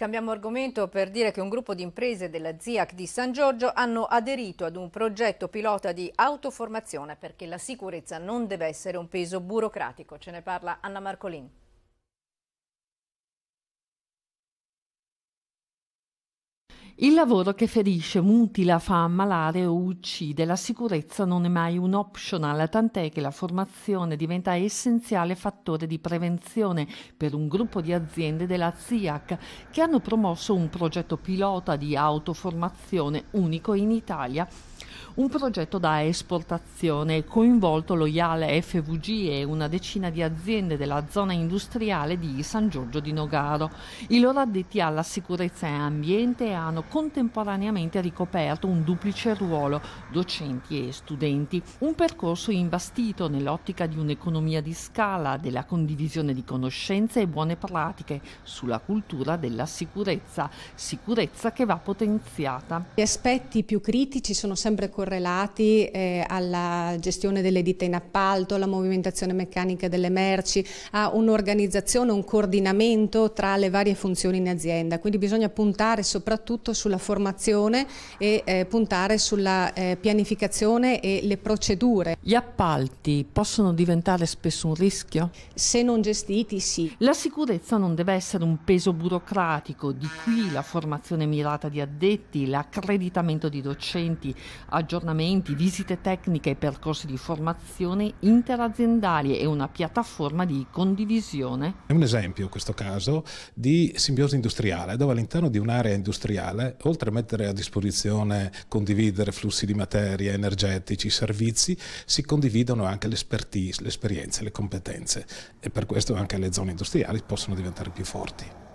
Cambiamo argomento per dire che un gruppo di imprese della ZIAC di San Giorgio hanno aderito ad un progetto pilota di autoformazione perché la sicurezza non deve essere un peso burocratico. Ce ne parla Anna Marcolin. Il lavoro che ferisce, mutila, fa ammalare o uccide, la sicurezza non è mai un optional, tant'è che la formazione diventa essenziale fattore di prevenzione per un gruppo di aziende della ZIAC che hanno promosso un progetto pilota di autoformazione unico in Italia un progetto da esportazione coinvolto lo IAL FVG e una decina di aziende della zona industriale di San Giorgio di Nogaro. I loro addetti alla sicurezza e ambiente hanno contemporaneamente ricoperto un duplice ruolo, docenti e studenti, un percorso investito nell'ottica di un'economia di scala, della condivisione di conoscenze e buone pratiche sulla cultura della sicurezza, sicurezza che va potenziata. Gli aspetti più critici sono sempre quelli correlati eh, alla gestione delle ditte in appalto, alla movimentazione meccanica delle merci, a un'organizzazione, un coordinamento tra le varie funzioni in azienda. Quindi bisogna puntare soprattutto sulla formazione e eh, puntare sulla eh, pianificazione e le procedure. Gli appalti possono diventare spesso un rischio? Se non gestiti, sì. La sicurezza non deve essere un peso burocratico, di qui la formazione mirata di addetti, l'accreditamento di docenti, aggiornamento aggiornamenti, visite tecniche e percorsi di formazione interaziendali e una piattaforma di condivisione. È un esempio in questo caso di simbiosi industriale, dove all'interno di un'area industriale, oltre a mettere a disposizione, condividere flussi di materia, energetici, servizi, si condividono anche l'expertise, le esperienze, le competenze e per questo anche le zone industriali possono diventare più forti.